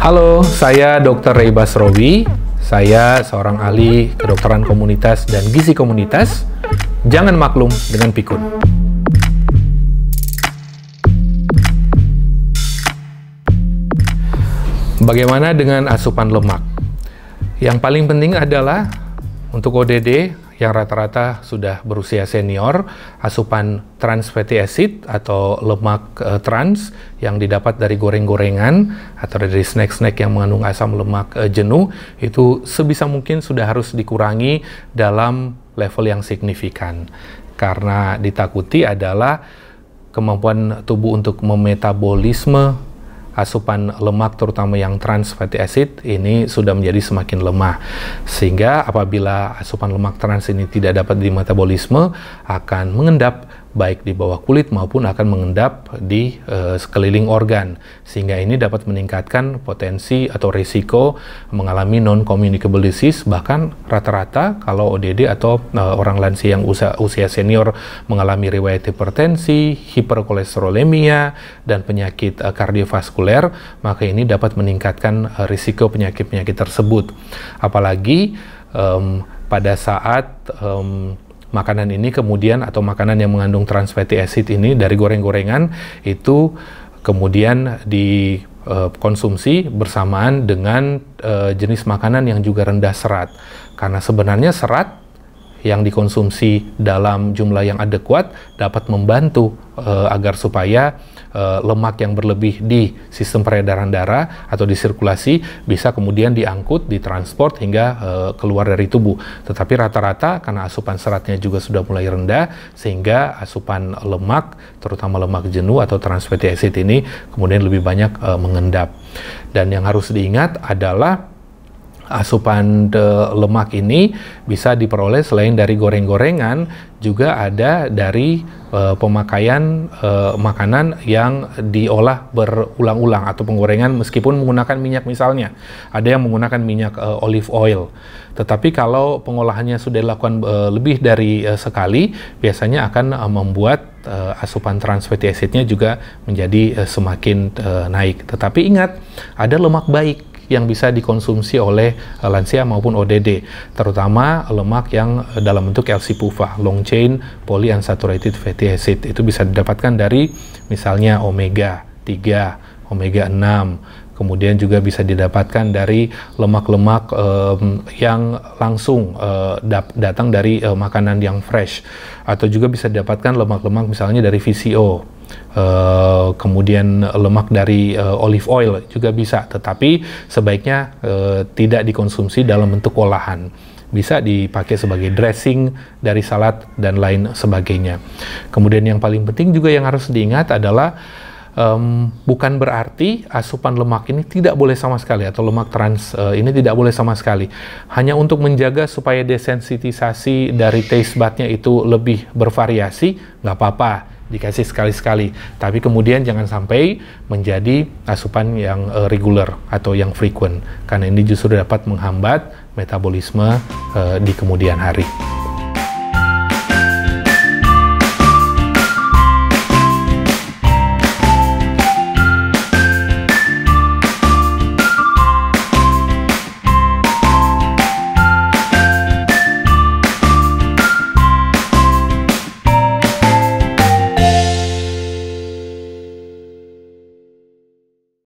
Halo, saya Dr. Ray Basrowi. Saya seorang ahli kedokteran komunitas dan gizi komunitas. Jangan maklum dengan pikun. Bagaimana dengan asupan lemak? Yang paling penting adalah untuk ODD yang rata-rata sudah berusia senior, asupan trans fatty acid atau lemak uh, trans yang didapat dari goreng-gorengan atau dari snack-snack yang mengandung asam lemak uh, jenuh itu sebisa mungkin sudah harus dikurangi dalam level yang signifikan. Karena ditakuti adalah kemampuan tubuh untuk memetabolisme asupan lemak terutama yang trans fatty acid ini sudah menjadi semakin lemah sehingga apabila asupan lemak trans ini tidak dapat di metabolisme akan mengendap baik di bawah kulit maupun akan mengendap di uh, sekeliling organ sehingga ini dapat meningkatkan potensi atau risiko mengalami non communicable disease bahkan rata-rata kalau ODD atau uh, orang lansia yang usia, usia senior mengalami riwayat hipertensi, hiperkolesterolemia dan penyakit uh, kardiovaskuler maka ini dapat meningkatkan uh, risiko penyakit-penyakit tersebut apalagi um, pada saat um, makanan ini kemudian atau makanan yang mengandung trans fatty acid ini dari goreng-gorengan itu kemudian di e, konsumsi bersamaan dengan uh, jenis makanan yang juga rendah serat karena sebenarnya serat yang dikonsumsi dalam jumlah yang adekuat dapat membantu uh, agar supaya uh, lemak yang berlebih di sistem peredaran darah atau di sirkulasi bisa kemudian diangkut, ditransport hingga uh, keluar dari tubuh. Tetapi rata-rata karena asupan seratnya juga sudah mulai rendah sehingga asupan lemak terutama lemak jenuh atau trans fatty acid ini kemudian lebih banyak uh, mengendap. Dan yang harus diingat adalah asupan eh, lemak ini bisa diperoleh selain dari goreng-gorengan juga ada dari e, pemakaian e, makanan yang diolah berulang-ulang atau penggorengan meskipun menggunakan minyak misalnya ada yang menggunakan minyak e, olive oil tetapi kalau pengolahannya sudah dilakukan e, lebih dari e, sekali biasanya akan e, membuat e, asupan trans fatty acidnya juga menjadi e, semakin e, naik tetapi ingat ada lemak baik yang bisa dikonsumsi oleh eh, lansia maupun ODD, terutama lemak yang eh, dalam bentuk LC-PUFA, long chain polyunsaturated fatty acid. Itu bisa didapatkan dari misalnya omega 3, omega 6, kemudian juga bisa didapatkan dari lemak-lemak um, yang langsung uh, datang dari uh, makanan yang fresh atau juga bisa didapatkan lemak-lemak misalnya dari VCO uh, kemudian lemak dari uh, olive oil juga bisa, tetapi sebaiknya uh, tidak dikonsumsi dalam bentuk olahan bisa dipakai sebagai dressing dari salad dan lain sebagainya. Kemudian yang paling penting juga yang harus diingat adalah um, bukan berarti asupan lemak ini tidak boleh sama sekali atau lemak trans uh, ini tidak boleh sama sekali. Hanya untuk menjaga supaya desensitisasi dari taste budnya itu lebih bervariasi, nggak apa-apa dikasih sekali-sekali. Tapi kemudian jangan sampai menjadi asupan yang uh, reguler atau yang frequent, karena ini justru dapat menghambat metabolisme uh, di kemudian hari.